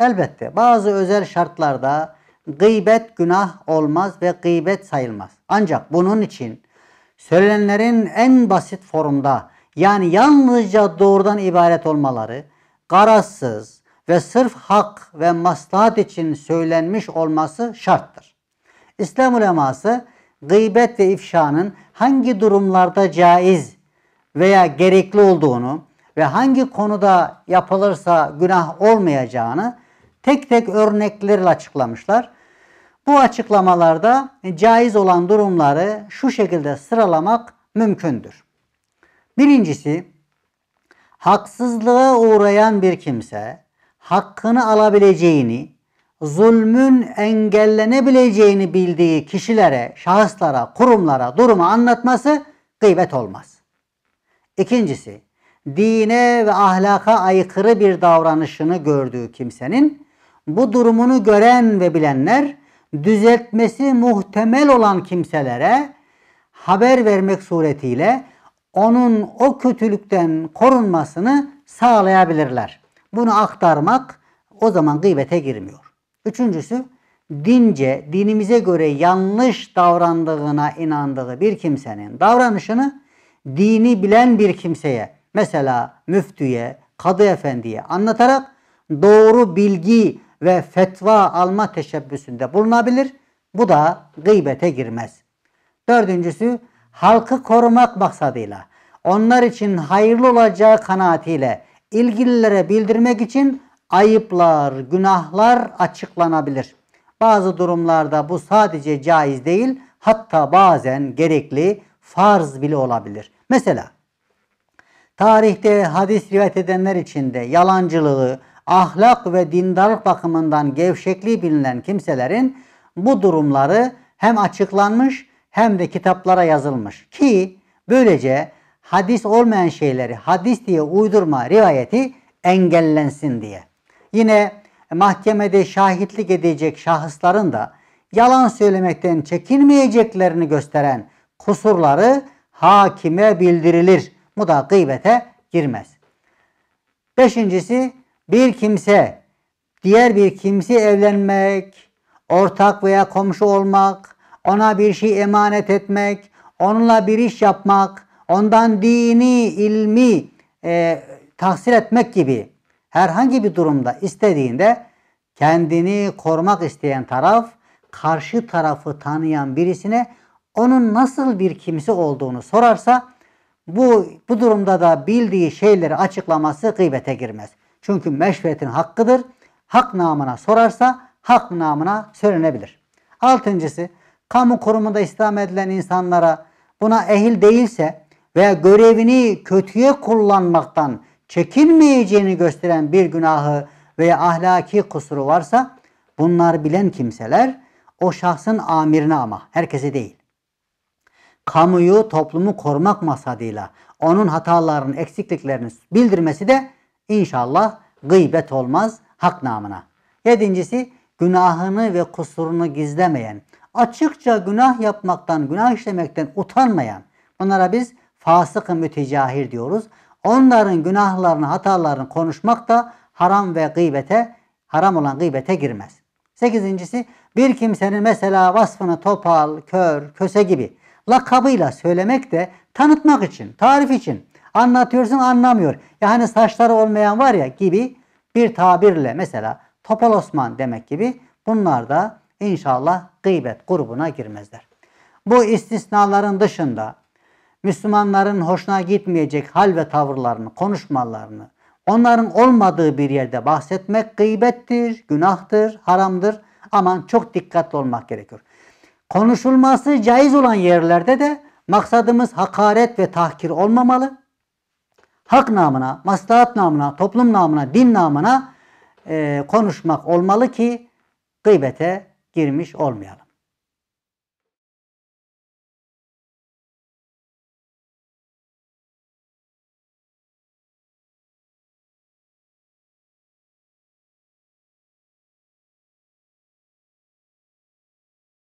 Elbette bazı özel şartlarda gıybet günah olmaz ve gıybet sayılmaz. Ancak bunun için söylenenlerin en basit formda yani yalnızca doğrudan ibaret olmaları, garazsız ve sırf hak ve maslahat için söylenmiş olması şarttır. İslam uleması gıybet ve ifşanın hangi durumlarda caiz veya gerekli olduğunu ve hangi konuda yapılırsa günah olmayacağını tek tek örneklerle açıklamışlar. Bu açıklamalarda caiz olan durumları şu şekilde sıralamak mümkündür. Birincisi, haksızlığa uğrayan bir kimse hakkını alabileceğini, zulmün engellenebileceğini bildiği kişilere, şahıslara, kurumlara durumu anlatması gıybet olmaz. İkincisi, dine ve ahlaka aykırı bir davranışını gördüğü kimsenin bu durumunu gören ve bilenler düzeltmesi muhtemel olan kimselere haber vermek suretiyle onun o kötülükten korunmasını sağlayabilirler. Bunu aktarmak o zaman gıybete girmiyor. Üçüncüsü dince, dinimize göre yanlış davrandığına inandığı bir kimsenin davranışını dini bilen bir kimseye Mesela müftüye, kadı efendiye anlatarak doğru bilgi ve fetva alma teşebbüsünde bulunabilir. Bu da gıybete girmez. Dördüncüsü halkı korumak maksadıyla onlar için hayırlı olacağı kanaatiyle ilgililere bildirmek için ayıplar, günahlar açıklanabilir. Bazı durumlarda bu sadece caiz değil, hatta bazen gerekli farz bile olabilir. Mesela Tarihte hadis rivayet edenler içinde yalancılığı, ahlak ve dindarlık bakımından gevşekliği bilinen kimselerin bu durumları hem açıklanmış hem de kitaplara yazılmış. Ki böylece hadis olmayan şeyleri hadis diye uydurma rivayeti engellensin diye. Yine mahkemede şahitlik edecek şahısların da yalan söylemekten çekinmeyeceklerini gösteren kusurları hakime bildirilir bu da gıybete girmez. Beşincisi bir kimse diğer bir kimse evlenmek, ortak veya komşu olmak, ona bir şey emanet etmek, onunla bir iş yapmak, ondan dini, ilmi e, tahsil etmek gibi herhangi bir durumda istediğinde kendini korumak isteyen taraf karşı tarafı tanıyan birisine onun nasıl bir kimse olduğunu sorarsa bu, bu durumda da bildiği şeyleri açıklaması gıybete girmez. Çünkü meşvetin hakkıdır. Hak namına sorarsa hak namına söylenebilir. Altıncısı, kamu kurumunda istihdam edilen insanlara buna ehil değilse veya görevini kötüye kullanmaktan çekinmeyeceğini gösteren bir günahı veya ahlaki kusuru varsa bunlar bilen kimseler o şahsın amirine ama herkese değil kamuyu toplumu korumak maksadıyla onun hatalarını, eksikliklerini bildirmesi de inşallah gıybet olmaz hak namına. Yedincisi günahını ve kusurunu gizlemeyen, açıkça günah yapmaktan, günah işlemekten utanmayan. Bunlara biz fasık-ı mütecahir diyoruz. Onların günahlarını, hatalarını konuşmak da haram ve gıybete, haram olan gıybete girmez. Sekizincisi bir kimsenin mesela vasfını topal, kör, köse gibi lakabıyla söylemek de tanıtmak için, tarif için. Anlatıyorsun anlamıyor. Yani saçları olmayan var ya gibi bir tabirle mesela Topal Osman demek gibi bunlar da inşallah gıybet grubuna girmezler. Bu istisnaların dışında Müslümanların hoşuna gitmeyecek hal ve tavırlarını, konuşmalarını, onların olmadığı bir yerde bahsetmek gıybettir, günahtır, haramdır. Aman çok dikkatli olmak gerekiyor. Konuşulması caiz olan yerlerde de maksadımız hakaret ve tahkir olmamalı. Hak namına, maslahat namına, toplum namına, din namına e, konuşmak olmalı ki gıybete girmiş olmayalım.